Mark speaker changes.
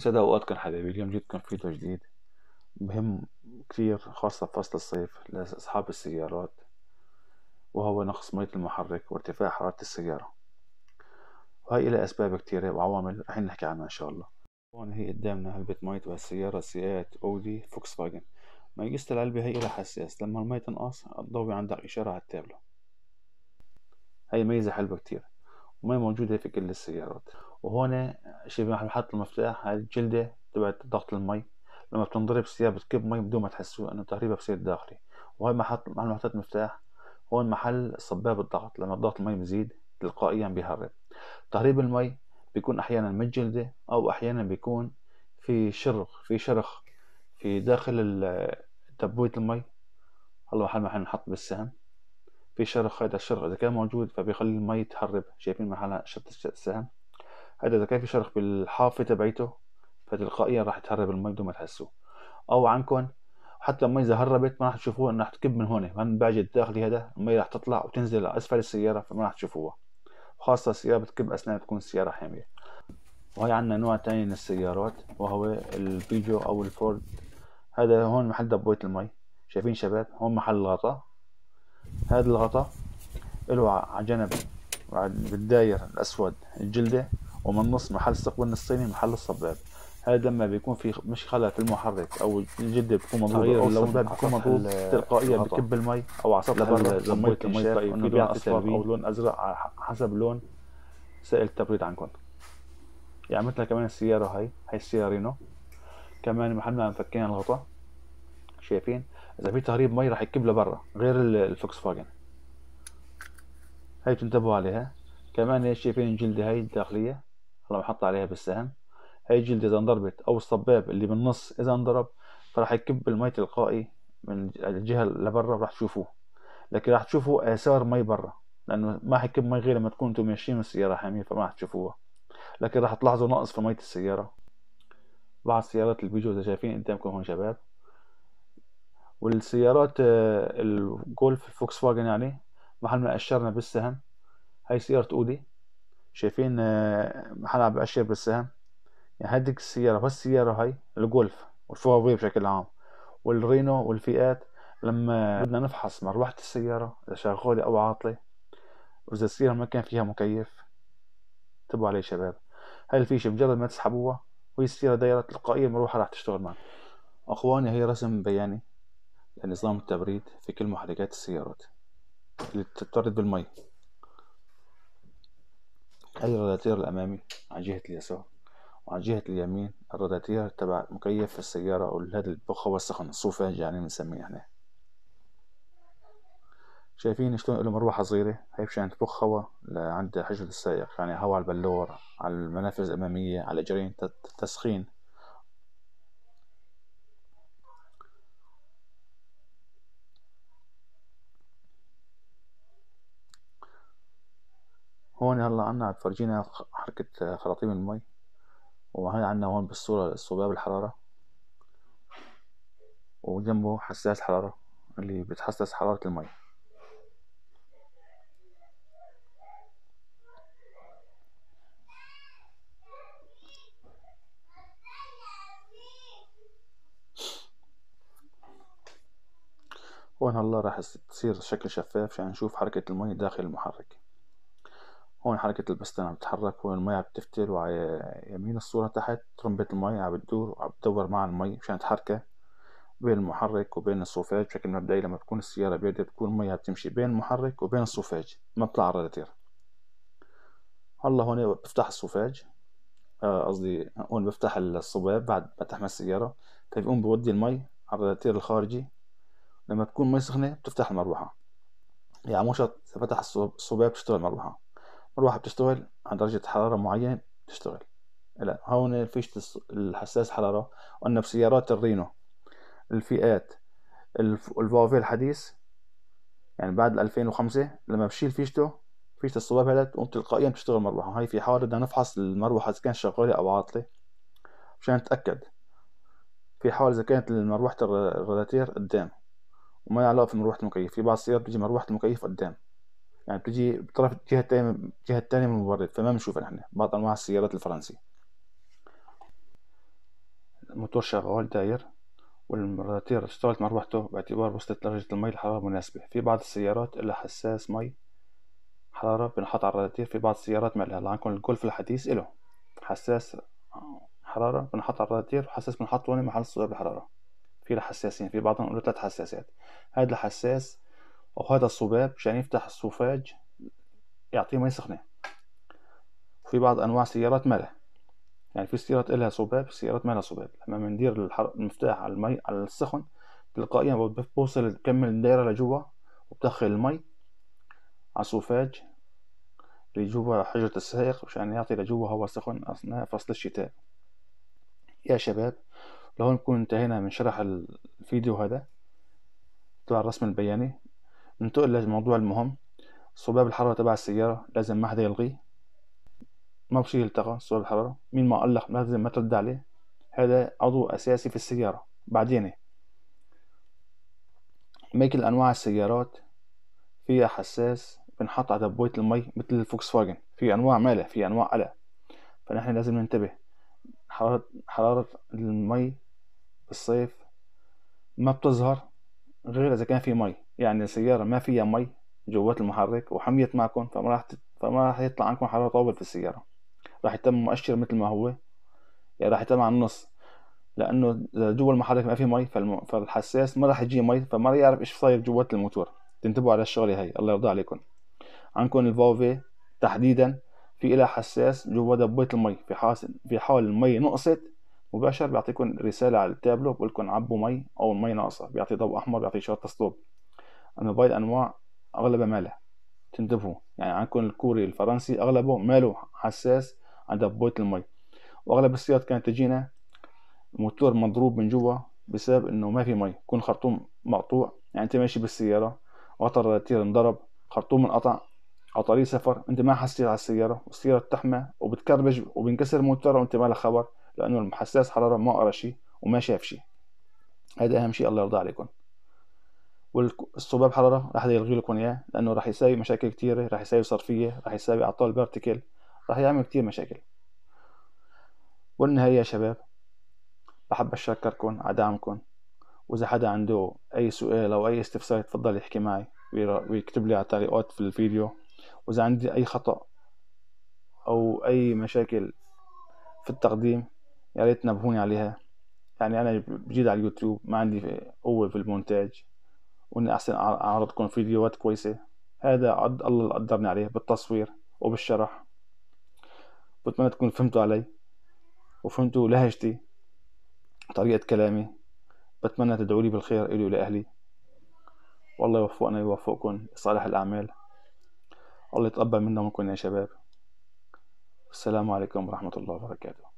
Speaker 1: سد أوقات كان حبايبي اليوم جيت كان في تجديد مهم كتير خاصة في فصل الصيف لأصحاب السيارات وهو نقص مية المحرك وارتفاع حرارة السيارة وهي إلى أسباب كتيرة وعوامل رح نحكي عنها إن شاء الله هون هي قدامنا علبة مية بهالسيارة سيات أودي فوكس فاجن مقيسة العلبة هي إلها حساس لما المية تنقص الضوء عندك إشارة على التابلو هي ميزة حلوة كتير ما موجودة في كل السيارات وهون شبه محط المفتاح هاي الجلدة تبعت ضغط المي لما بتنضرب السيارة بتكب مي بدون ما تحسوا انه تقريبا بصير داخلي وهي محط محل محطة مفتاح هون محل صباب الضغط لما ضغط المي بزيد تلقائيا بيهرب تهريب المي بيكون احيانا من الجلدة او احيانا بيكون في شرخ في شرخ في داخل تبوية المي هلا محل ما حنحط بالسهم في شرخ هذا الشرخ إذا كان موجود فبيخلي المي تهرب شايفين محلها شرط السهم هذا إذا كان في شرخ بالحافة تبعيته فتلقائيا راح تهرب المي بدون ما تحسوا أو عنكم حتى المي إذا هربت ما راح تشوفوها إنها تكب من هون من البعجة الداخلي هذا المي راح تطلع وتنزل لأسفل السيارة فما راح تشوفوها خاصة السيارة بتكب أثناء تكون السيارة حامية وهي عندنا نوع تاني من السيارات وهو البيجو أو الفورد هذا هون محل دبوية المي شايفين شباب هون محل الغطاء هذا الغطاء له على جنب بالداير الأسود الجلدة ومن نص محل الثقب الصيني محل الصباب هذا لما بيكون في مش خلل في المحرك او الجلده بتكون مضغوطه او اللون بيكون مضغوط تلقائيا بكب المي او على سطح برا لما المي طيب او لون ازرق على حسب لون سائل التبريد عندكم يعني مثل كمان السياره هاي هاي السياره رينو كمان محل ما مفكين الغطاء شايفين اذا في تهريب مي راح يكب لبرا غير الفوكس فاجن هاي تنتبهوا عليها كمان شايفين الجلده هاي الداخليه هلا بحط عليها بالسهم هاي الجلده اذا انضربت او الصباب اللي بالنص اذا انضرب فراح يكب المي تلقائي من الجهه لبرا راح تشوفوه لكن راح تشوفوا اثار مي برا لانه ما حيكب مي غير لما تكونوا انتم ماشيين السياره حاميه فما راح تشوفوها لكن راح تلاحظوا نقص في ميه السياره بعض السيارات اللي بيجوا اذا شايفين قدامكم هون شباب والسيارات آه، الجولف الفوكس فاجن يعني محل ما أشرنا بالسهم هاي سيارة أودي شايفين آه، محل عم بأشر بالسهم يعني هديك السيارة هالسيارة هاي الجولف والفواري بشكل عام والرينو والفئات لما بدنا نفحص مروحة السيارة إذا شغالة أو عاطلة وإذا السيارة ما كان فيها مكيف تبوا عليه شباب هاي الفيشة مجرد ما تسحبوها وهي السيارة دايرة تلقائية مروحة راح تشتغل معنا أخواني هي رسم بياني لنظام التبريد في كل محركات السيارات اللي بالماء بالمية الراداتير الأمامي عن جهة اليسار وعن جهة اليمين الراداتير تبع مكيف السيارة أو هذا البخة والسخن الصوفاج يعني بنسميه احنا شايفين شلون له مروحة صغيرة هي مشان تبخ هوا لعند حجرة السائق يعني هوا على البلور على المنافذ الأمامية على الأجرين تسخين يلا عنا تفرجينا حركة آه، خراطيم المي وهي عنا هون بالصورة الصباب الحرارة وجنبه حساس حرارة اللي بتحسس حرارة المي وهنا الله راح تصير شكل شفاف عشان نشوف حركة المي داخل المحرك هون حركة البستان عم تتحرك هون المي عم تفتل وعلى يمين الصورة تحت ترمبة المي عم بتدور وعم بتدور مع المي مشان تحركها بين المحرك وبين الصوفاج بشكل مبدئي لما بتكون السيارة بيدها بتكون المي عم تمشي بين المحرك وبين الصوفاج ما بتطلع على الراديتير هلا هون بفتح الصوفاج آه، قصدي آه هون بفتح الصباب بعد ما تحمل السيارة فبيقوم طيب، بودي المي على الراديتير الخارجي لما تكون مي سخنة بتفتح المروحة يعني مو شرط فتح الصباب بتشتغل المروحة مروحة بتشتغل عند درجة حرارة معينة بتشتغل لا هون فيش الحساس حرارة قلنا بسيارات الرينو الفئات الفوافي الحديث يعني بعد 2005 لما بشيل فيشته فيشة الصباب هلا تقوم تلقائيا بتشتغل مروحة هاي في حالة بدنا نفحص المروحة إذا كانت شغالة أو عاطلة مشان نتأكد في حال إذا كانت مروحة الراداتير قدام وما لها علاقة في مروحة المكيف في بعض السيارات بيجي مروحة المكيف قدام يعني بتجي بطرف الجهه الثانيه الجهه الثانيه من المبرد فما بنشوفها نحن بطل مع السيارات الفرنسي الموتور شغال داير والمراتير اشتغلت مروحته باعتبار وصلت درجة المي الحرارة مناسبة في بعض السيارات إلا حساس مي حرارة بنحط على الراتير في بعض السيارات ما لها لعنكن الجولف الحديث إله حساس حرارة بنحط على الراتير وحساس بنحط وين محل الصدور بالحرارة في الحساسين في بعضهم له ثلاث حساسات هذا الحساس أو هذا الصباب مشان يعني يفتح الصفاج يعطيه مي سخنة وفي بعض أنواع سيارات ماله يعني في سيارات إلها صباب سيارات مالها صباب لما بندير المفتاح على المي على السخن تلقائيا بوصل تكمل الدايرة لجوا وبدخل المي على الصفاج لجوا حجرة السائق مشان يعني يعطي لجوا هواء سخن أثناء فصل الشتاء يا شباب لو نكون انتهينا من شرح الفيديو هذا تبع الرسم البياني ننتقل للموضوع المهم صباب الحرارة تبع السيارة لازم ما حدا يلغيه ما بشي يلتغى صباب الحرارة مين ما قلق لازم ما ترد عليه هذا عضو أساسي في السيارة بعدين ماكل أنواع السيارات فيها حساس بنحط على دبوية المي مثل الفوكس فاجن في أنواع مالة في أنواع قلق فنحن لازم ننتبه حرارة حرارة المي بالصيف ما بتظهر غير إذا كان في مي يعني سيارة ما فيها مي جوات المحرك وحميت معكم فما راح تت... فما راح يطلع عندكم حرارة طابل في السيارة راح يتم مؤشر مثل ما هو يعني راح يتم على النص لأنه إذا جوا المحرك ما في مي فالم... فالحساس ما راح يجي مي فما راح يعرف إيش صاير جوات الموتور تنتبهوا على الشغلة هي الله يرضى عليكم عندكم الفوفي تحديدا في إلى حساس جوا دبة المي في حاصل في حال المي نقصت مباشر بيعطيكم رسالة على التابلو بقول لكم عبوا مي أو المي ناقصة بيعطي ضوء أحمر بيعطي إشارة ستوب الموبايل أنواع اغلبها ماله تنتبهوا يعني عندكم الكوري الفرنسي أغلبه ماله حساس عند بوية المي وأغلب السيارات كانت تجينا الموتور مضروب من جوا بسبب إنه ما في مي يكون خرطوم مقطوع يعني أنت ماشي بالسيارة وقطر تير انضرب خرطوم انقطع على طريق سفر أنت ما حسيت على السيارة والسيارة بتحمى وبتكربج وبينكسر موتورها وأنت ما خبر لأنه الحساس حرارة ما قرا شي وما شاف شي هذا أهم شي الله يرضى عليكم والصباب حرارة راح يلغي لكم اياه لانه راح يساوي مشاكل كتيرة راح يساوي صرفية راح يساوي اعطال بارتيكل راح يعمل كتير مشاكل والنهاية يا شباب بحب اشكركم على دعمكم واذا حدا عنده اي سؤال او اي استفسار يتفضل يحكي معي ويكتب لي على التعليقات في الفيديو واذا عندي اي خطأ او اي مشاكل في التقديم يا ريت تنبهوني عليها يعني انا بجيد على اليوتيوب ما عندي قوه في المونتاج واني أحسن أعرض فيديوهات كويسة هذا عد الله اللي قدرني عليه بالتصوير وبالشرح بتمنى تكونوا فهمتوا علي وفهمتوا لهجتي طريقة كلامي بتمنى تدعوا لي بالخير إلي ولأهلي والله يوفقنا ويوفقكم لصالح الأعمال الله يتقبل منا ومنكم يا شباب السلام عليكم ورحمة الله وبركاته